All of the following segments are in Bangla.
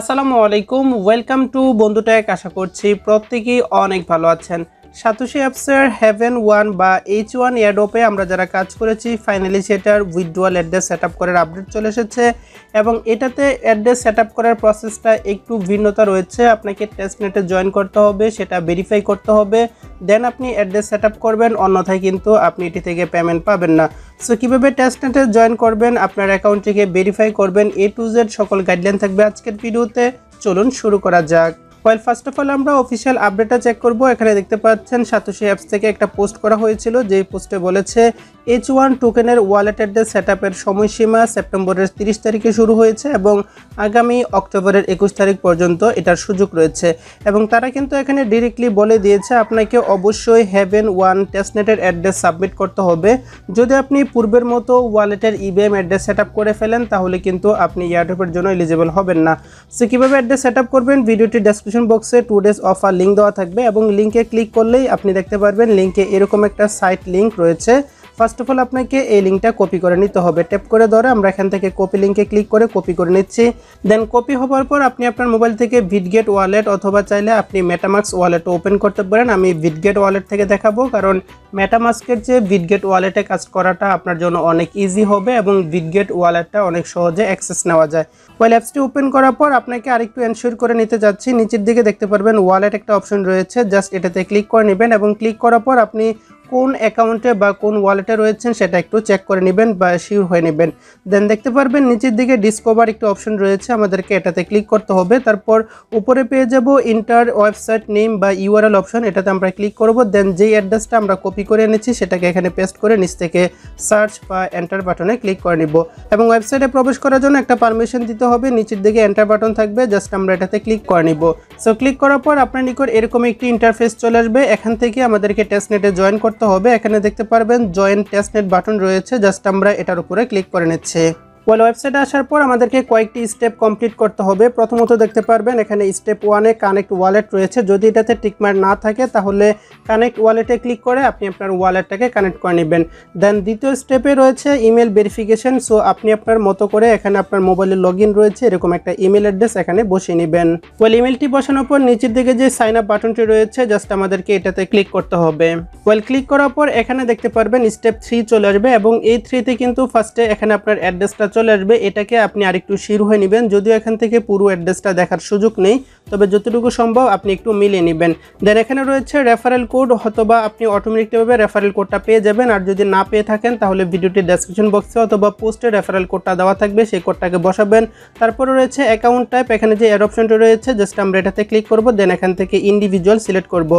আসসালামু আলাইকুম ওয়েলকাম টু বন্ধুটেক আশা করছি প্রত্যেকেই অনেক ভালো আছেন সাতোশি অ্যাপসের হেভেন ওয়ান বা এইচ ওয়ান এয়ারডোপে আমরা যারা কাজ করেছি ফাইনালি সেটার উইথডুয়াল অ্যাড্রেস সেট করার আপডেট চলে এসেছে এবং এটাতে অ্যাড্রেস সেট করার প্রসেসটা একটু ভিন্নতা রয়েছে আপনাকে টেস্টনেটে জয়েন করতে হবে সেটা ভেরিফাই করতে হবে দেন আপনি অ্যাড্রেস সেট করবেন অন্যথায় কিন্তু আপনি এটি থেকে পেমেন্ট পাবেন না সো কীভাবে টেস্টনেটে জয়েন করবেন আপনার অ্যাকাউন্টটিকে ভেরিফাই করবেন এ টু জেড সকল গাইডলাইন থাকবে আজকের ভিডিওতে চলুন শুরু করা যাক ওয়েল ফার্স্ট অফ অল আমরা অফিসিয়াল আপডেটটা চেক করব এখানে দেখতে পাচ্ছেন সাতোশি অ্যাপস থেকে একটা পোস্ট করা হয়েছিল যে পোস্টে বলেছে এইচ ওয়ান টোকেনের ওয়ালেট অ্যাড্রেস সেট আপের সময়সীমা সেপ্টেম্বরের তিরিশ তারিখে শুরু হয়েছে এবং আগামী অক্টোবরের একুশ তারিখ পর্যন্ত এটার সুযোগ রয়েছে এবং তারা কিন্তু এখানে ডিরেক্টলি বলে দিয়েছে আপনাকে অবশ্যই হ্যাভেন ওয়ান টেস্টনেটের অ্যাড্রেস সাবমিট করতে হবে যদি আপনি পূর্বের মতো ওয়ালেটের ইবিএম অ্যাড্রেস সেট আপ করে ফেলেন তাহলে কিন্তু আপনি এয়ারড্রপের জন্য এলিজেবল হবেন না সে কীভাবে অ্যাড্রেস সেট আপ করবেন ভিডিওটি ডেসক্রিপশন বক্সে টু ডেজ অফার লিঙ্ক দেওয়া থাকবে এবং লিঙ্কে ক্লিক করলেই আপনি দেখতে পারবেন লিঙ্কে এরকম একটা সাইট লিঙ্ক রয়েছে ফার্স্ট অফ অল আপনাকে এই লিঙ্কটা কপি করে নিতে হবে ট্যাপ করে ধরে আমরা এখান থেকে কপি লিঙ্কে ক্লিক করে কপি করে নিচ্ছি দেন কপি হওয়ার পর আপনি আপনার মোবাইল থেকে ভিডগেট ওয়ালেট অথবা চাইলে আপনি মেটামাক্স ওয়ালেট ওপেন করতে পারেন আমি ভিডগেট ওয়ালেট থেকে দেখাবো কারণ মেটামাস্কের যে ভিডগেট ওয়ালেটে কাজ করাটা আপনার জন্য অনেক ইজি হবে এবং ভিডগেট ওয়ালেটটা অনেক সহজে অ্যাক্সেস নেওয়া যায় ওয়াল অ্যাপসটি ওপেন করার পর আপনাকে আরেকটু এনশিওর করে নিতে যাচ্ছি নিচের দিকে দেখতে পারবেন ওয়ালেট একটা অপশন রয়েছে জাস্ট এটাতে ক্লিক করে নেবেন এবং ক্লিক করার পর আপনি কোন অ্যাকাউন্টে বা কোন ওয়ালেটে রয়েছেন সেটা একটু চেক করে নেবেন বা শিওর হয়ে নেবেন দেন দেখতে পারবেন নিচের দিকে ডিসকভার একটি অপশন রয়েছে আমাদেরকে এটাতে ক্লিক করতে হবে তারপর উপরে পেয়ে যাব ইন্টার ওয়েবসাইট নেম বা ইউআরএল অপশন এটাতে আমরা ক্লিক করব দেন যেই অ্যাড্রেসটা আমরা কপি করে এনেছি সেটাকে এখানে পেস্ট করে নিচ থেকে সার্চ বা এন্টার বাটনে ক্লিক করে নিব এবং ওয়েবসাইটে প্রবেশ করার জন্য একটা পারমিশন দিতে হবে নিচের দিকে এন্টার বাটন থাকবে জাস্ট আমরা এটাতে ক্লিক করে নিব সো ক্লিক করার পর আপনার নিকট এরকম একটি ইন্টারফেস চলে আসবে এখান থেকে আমাদেরকে টেস্টনেটে জয়েন করতে করতে হবে এখানে দেখতে পারবেন জয়েন্ট টেস্টনেট বাটন রয়েছে জাস্ট আমরা এটার উপরে ক্লিক করে নিচ্ছি ওয়েল ওয়েবসাইটে আসার পর আমাদেরকে কয়েকটি স্টেপ কমপ্লিট করতে হবে প্রথমত দেখতে পারবেন এখানে স্টেপ ওয়ানে কানেক্ট ওয়ালেট রয়েছে যদি এটাতে টিকমার না থাকে তাহলে কানেক্ট ওয়ালেটে ক্লিক করে আপনি আপনার ওয়ালেটটাকে কানেক্ট করে নেবেন দেন দ্বিতীয় স্টেপে রয়েছে ইমেল ভেরিফিকেশন সো আপনি আপনার মতো করে এখানে আপনার মোবাইলে লগ রয়েছে এরকম একটা ইমেল অ্যাড্রেস এখানে বসিয়ে নেবেন ওয়েল ইমেলটি বসানোর পর নিচের দিকে যে সাইন আপ বাটনটি রয়েছে জাস্ট আমাদেরকে এটাতে ক্লিক করতে হবে ওয়েল ক্লিক করার পর এখানে দেখতে পারবেন স্টেপ থ্রি চলে আসবে এবং এই থ্রিতে কিন্তু ফার্স্টে এখানে আপনার অ্যাড্রেসটা চলে আসবে এটাকে আপনি আরেকটু শির হয়ে নেবেন যদিও এখান থেকে পুরো অ্যাড্রেসটা দেখার সুযোগ নেই তবে যতটুকু সম্ভব আপনি একটু মিলিয়ে নেবেন দেন এখানে রয়েছে রেফারেল কোড অথবা আপনি অটোমেটিকভাবে রেফারেল কোডটা পেয়ে যাবেন আর যদি না পেয়ে থাকেন তাহলে ভিডিওটি ডেসক্রিপশন বক্সে অথবা পোস্টে রেফারেল কোডটা দেওয়া থাকবে সেই কোডটাকে বসাবেন তারপরে রয়েছে অ্যাকাউন্ট টাইপ এখানে যে এর রয়েছে জাস্ট আমরা এটাতে ক্লিক করব দেন এখান থেকে ইন্ডিভিজুয়াল সিলেক্ট করব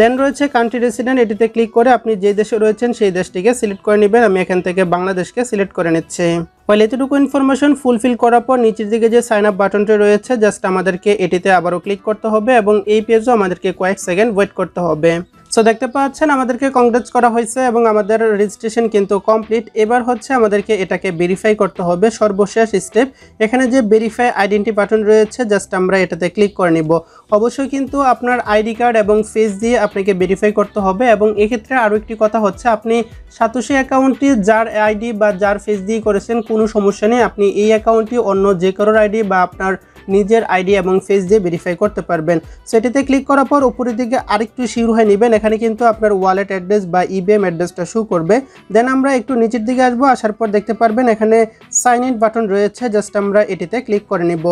দেন রয়েছে কান্ট্রি রেসিডেন্ট এটিতে ক্লিক করে আপনি যে দেশে রয়েছেন সেই দেশটিকে সিলেক্ট করে নেবেন আমি এখান থেকে বাংলাদেশকে সিলেক্ট করে নিচ্ছি ফলে এতটুকু ইনফরমেশন ফুলফিল করার পর নিচের দিকে যে সাইন আপ বাটনটি রয়েছে জাস্ট আমাদেরকে এটিতে আবার আবারও ক্লিক করতে হবে এবং এই পেজও আমাদেরকে কয়েক সেকেন্ড ওয়েট করতে হবে সো দেখতে পাচ্ছেন আমাদেরকে কংগ্রেস করা হয়েছে এবং আমাদের রেজিস্ট্রেশন কিন্তু কমপ্লিট এবার হচ্ছে আমাদেরকে এটাকে ভেরিফাই করতে হবে সর্বশেষ স্টেপ এখানে যে ভেরিফাই আইডেন্টি বাটন রয়েছে জাস্ট আমরা এটাতে ক্লিক করে নিব অবশ্যই কিন্তু আপনার আইডি কার্ড এবং ফেস দিয়ে আপনাকে ভেরিফাই করতে হবে এবং এক্ষেত্রে আরও একটি কথা হচ্ছে আপনি সাতুশি অ্যাকাউন্টটি যার আইডি বা যার ফেস দিয়ে করেছেন কোনো সমস্যা নেই আপনি এই অ্যাকাউন্টটি অন্য যে কারোর আইডি বা আপনার নিজের আইডি এবং ফেস দিয়ে ভেরিফাই করতে পারবেন সেটিতে ক্লিক করার পর উপরের দিকে আরেকটু শিওর হয়ে নেবেন এখানে কিন্তু আপনার ওয়ালেট অ্যাড্রেস বা ইবিএম অ্যাড্রেসটা শু করবে দেন আমরা একটু নিচের দিকে আসবো আসার পর দেখতে পারবেন এখানে সাইন ইন বাটন রয়েছে জাস্ট আমরা এটিতে ক্লিক করে নিব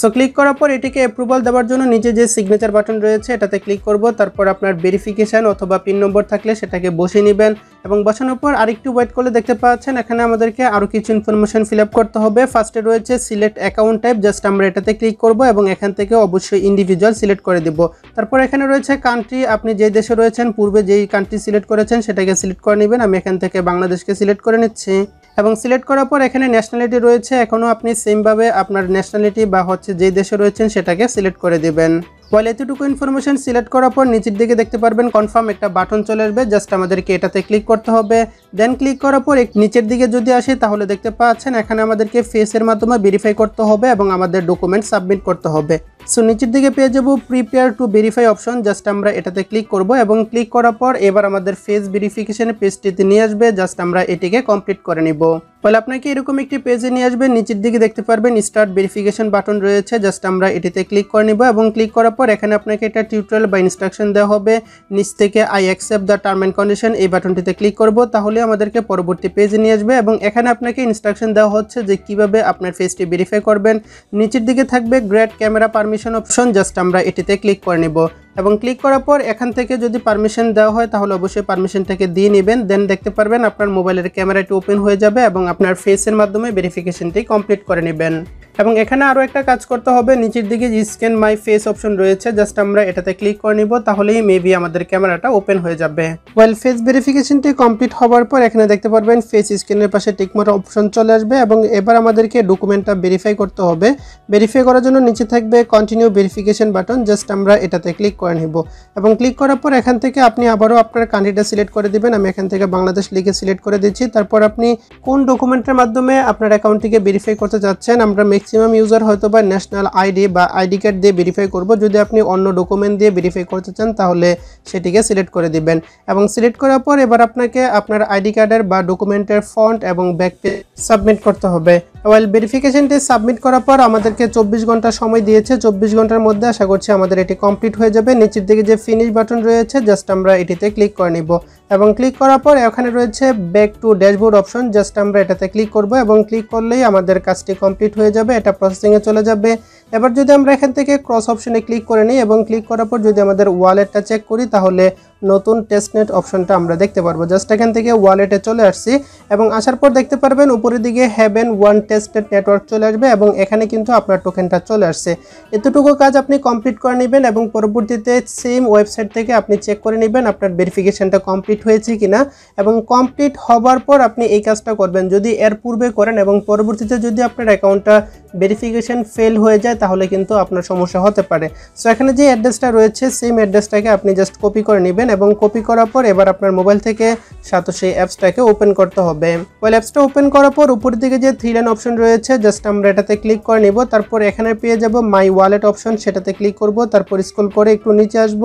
সো ক্লিক করার পর এটিকে অ্যাপ্রুভাল দেওয়ার জন্য নিচে যে সিগনেচার বাটন রয়েছে এটাতে ক্লিক করব তারপর আপনার ভেরিফিকেশান অথবা পিন নম্বর থাকলে সেটাকে বসিয়ে নেবেন এবং বসানোর পর আরেকটু ওয়েট করলে দেখতে পাচ্ছেন এখানে আমাদেরকে আরও কিছু ইনফরমেশান ফিল করতে হবে ফার্স্টে রয়েছে সিলেক্ট অ্যাকাউন্ট টাইপ জাস্ট আমরা এটাতে ক্লিক করব এবং এখান থেকে অবশ্যই ইন্ডিভিজুয়াল সিলেক্ট করে দেব তারপর এখানে রয়েছে কান্ট্রি আপনি যে দেশে রয়েছেন পূর্বে যেই কান্ট্রি সিলেক্ট করেছেন সেটাকে সিলেক্ট করে নেবেন আমি এখান থেকে বাংলাদেশকে সিলেক্ট করে নিচ্ছি এবং সিলেক্ট করার পর এখানে ন্যাশনালিটি রয়েছে এখনও আপনি সেমভাবে আপনার ন্যাশনালিটি বা হচ্ছে যেই দেশে রয়েছেন সেটাকে সিলেক্ট করে দেবেন ওয়াল এতটুকু ইনফরমেশন সিলেক্ট করার পর নিচের দিকে দেখতে পারবেন কনফার্ম একটা বাটন চলে আসবে জাস্ট আমাদেরকে এটাতে ক্লিক করতে হবে দেন ক্লিক করার পর নিচের দিকে যদি আসি তাহলে দেখতে পাচ্ছেন এখানে আমাদেরকে ফেসের মাধ্যমে ভেরিফাই করতে হবে এবং আমাদের ডকুমেন্ট সাবমিট করতে হবে সো নিচের দিকে পেয়ে যাবো prepare to verify option just আমরা এটাতে ক্লিক করব এবং ক্লিক করার পর এবার আমাদের ফেস ভেরিফিকেশনের পেজটিতে নিয়ে আসবে জাস্ট আমরা এটিকে কমপ্লিট করে নিব ফলে আপনাকে এরকম একটি পেজে নিয়ে আসবে নিচের দিকে দেখতে পারবেন স্টার্ট ভেরিফিকেশন বাটন রয়েছে জাস্ট আমরা এটিতে ক্লিক করে নিব এবং ক্লিক করার পর এখানে আপনাকে এটা টিউটোরিয়াল বা ইনস্ট্রাকশন দেওয়া হবে নিচ থেকে I accept the term and condition এই বাটনটিতে ক্লিক করব তাহলে আমাদেরকে পরবর্তী পেজে নিয়ে আসবে এবং এখানে আপনাকে ইনস্ট্রাকশন দেওয়া হচ্ছে যে কিভাবে আপনার ফেসটি ভেরিফাই করবেন নিচের দিকে থাকবে grant camera permission option just আমরা এটিতে ক্লিক করে নেব এবং ক্লিক করার পর এখান থেকে যদি পারমিশন দেওয়া হয় তাহলে অবশ্যই পারমিশনটাকে দিয়ে নেবেন দেন দেখতে পারবেন আপনার মোবাইলের ক্যামেরাটি ওপেন হয়ে যাবে এবং আপনার ফেসের মাধ্যমে ভেরিফিকেশনটি কমপ্লিট করে নেবেন এবং এখানে আরও একটা কাজ করতে হবে নিচের দিকে যে স্ক্যান মাই ফেস অপশন রয়েছে জাস্ট আমরা এটাতে ক্লিক করে নিব তাহলেই মেবি আমাদের ক্যামেরাটা ওপেন হয়ে যাবে ওয়েল ফেস ভেরিফিকেশনটি কমপ্লিট হওয়ার পর এখানে দেখতে পারবেন ফেস স্ক্যানের পাশে টিকমার অপশন চলে আসবে এবং এবার আমাদেরকে ডকুমেন্টটা ভেরিফাই করতে হবে ভেরিফাই করার জন্য নিচে থাকবে কন্টিনিউ ভেরিফিকেশন বাটন জাস্ট আমরা এটাতে ক্লিক করে নিব এবং ক্লিক করার পর এখান থেকে আপনি আবারও আপনার কান্ট্রিটা সিলেক্ট করে দিবেন আমি এখান থেকে বাংলাদেশ লিখে সিলেক্ট করে দিচ্ছি তারপর আপনি কোন ডকুমেন্টের মাধ্যমে আপনার অ্যাকাউন্টটিকে ভেরিফাই করতে চাচ্ছেন আমরা ম্যাক্সিমাম ইউজার হয়তো বা ন্যাশনাল আইডি বা আইডি কার্ড দিয়ে ভেরিফাই করব যদি আপনি অন্য ডকুমেন্ট দিয়ে ভেরিফাই করতে চান তাহলে সেটিকে সিলেক্ট করে দিবেন এবং সিলেক্ট করার পর এবার আপনাকে আপনার আইডি কার্ডের বা ডকুমেন্টের ফন্ট এবং ব্যাক পেজ সাবমিট করতে হবে ওয়েল ভেরিফিকেশনটি সাবমিট করার পর আমাদেরকে চব্বিশ ঘন্টা সময় দিয়েছে চব্বিশ ঘন্টার মধ্যে আশা করছি আমাদের এটি কমপ্লিট হয়ে যাবে নিচের দিকে যে ফিনিশ বাটন রয়েছে জাস্ট আমরা এটিতে ক্লিক করে নিব এবং ক্লিক করার পর এখানে রয়েছে back to dashboard option just আমরা এটাতে ক্লিক করব এবং ক্লিক করলেই আমাদের কাজটি কমপ্লিট হয়ে যাবে এটা প্রসেসিংয়ে চলে যাবে এবার যদি আমরা এখান থেকে ক্রস অপশনে ক্লিক করে নিই এবং ক্লিক করার পর যদি আমাদের ওয়ালেটটা চেক করি তাহলে নতুন টেস্টনেট অপশনটা আমরা দেখতে পারবো জাস্ট এখান থেকে ওয়ালেটে চলে আসছি এবং আসার পর দেখতে পারবেন উপরের দিকে হ্যাভেন ওয়ান টেস্টনেট নেটওয়ার্ক চলে আসবে এবং এখানে কিন্তু আপনার টোকেনটা চলে আসছে এতটুকু কাজ আপনি কমপ্লিট করে নেবেন এবং পরবর্তীতে পরবর্তীতে সেম ওয়েবসাইট থেকে আপনি চেক করে নেবেন আপনার ভেরিফিকেশানটা কমপ্লিট হয়েছে কিনা এবং কমপ্লিট হবার পর আপনি এই কাজটা করবেন যদি এর পূর্বে করেন এবং পরবর্তীতে যদি আপনার অ্যাকাউন্টটা ভেরিফিকেশান ফেল হয়ে যায় তাহলে কিন্তু আপনার সমস্যা হতে পারে সো এখানে যে অ্যাড্রেসটা রয়েছে সেম অ্যাড্রেসটাকে আপনি জাস্ট কপি করে নেবেন এবং কপি করার পর এবার আপনার মোবাইল থেকে সাথে সেই অ্যাপসটাকে ওপেন করতে হবে ওয়েল অ্যাপসটা ওপেন করার পর উপরের দিকে যে থ্রি লাইন অপশন রয়েছে জাস্ট আমরা এটাতে ক্লিক করে নেব তারপর এখানে পেয়ে যাব মাই ওয়ালেট অপশন সেটাতে ক্লিক করব তারপর স্কুল করে একটু নিচে আসব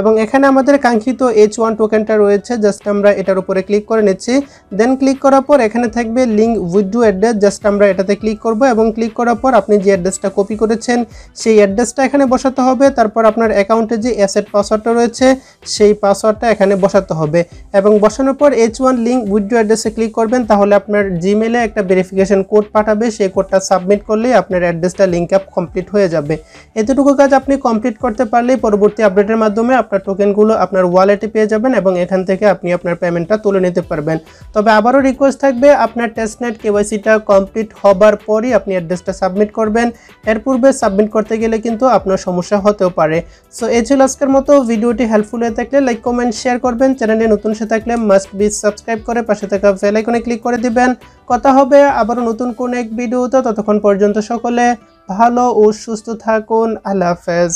এবং এখানে আমাদের কাঙ্ক্ষিত এইচ ওয়ান টোকেনটা রয়েছে জাস্ট আমরা এটার উপরে ক্লিক করে নিচ্ছি দেন ক্লিক করার পর এখানে থাকবে লিঙ্ক উইথড্রু অ্যাড্রেস জাস্ট আমরা এটাতে ক্লিক করব এবং ক্লিক করার পর আপনি যে অ্যাড্রেসটা কপি করেছেন সেই অ্যাড্রেসটা এখানে বসাতে হবে তারপর আপনার অ্যাকাউন্টে যে অ্যাসেট পাসওয়ার্ডটা রয়েছে সেই পাসওয়ার্ডটা এখানে বসাতে হবে এবং বসানোর পর এইচ ওয়ান লিঙ্ক উইথড্রু অ্যাড্রেসে ক্লিক করবেন তাহলে আপনার জিমেলে একটা ভেরিফিকেশন কোড পাঠাবে সেই কোডটা সাবমিট করলেই আপনার অ্যাড্রেসটা লিঙ্ক আপ কমপ্লিট হয়ে যাবে এতটুকু কাজ আপনি কমপ্লিট করতে পারলেই পরবর্তী পরবর্তী আপডেটের মাধ্যমে আপনার টোকেনগুলো আপনার ওয়ালেটে পেয়ে যাবেন এবং এখান থেকে আপনি আপনার পেমেন্টটা তুলে নিতে পারবেন তবে আবারও রিকোয়েস্ট থাকবে আপনার টেস্টনেট কেওয়াইসিটা কমপ্লিট হবার পরই আপনি অ্যাড্রেসটা সাবমিট করবেন এর পূর্বে সাবমিট করতে গেলে কিন্তু আপনার সমস্যা হতেও পারে সো এই ছিল আজকের মতো ভিডিওটি হেল্পফুল হয়ে থাকলে লাইক কমেন্ট শেয়ার করবেন চ্যানেলে নতুন সে থাকলে মাস্ট বি সাবস্ক্রাইব করে পাশে থাকা বেল ক্লিক করে দিবেন কথা হবে আবারও নতুন কোন এক ভিডিওতে ততক্ষণ পর্যন্ত সকলে ভালো ও সুস্থ থাকুন আল্লাহ হাফেজ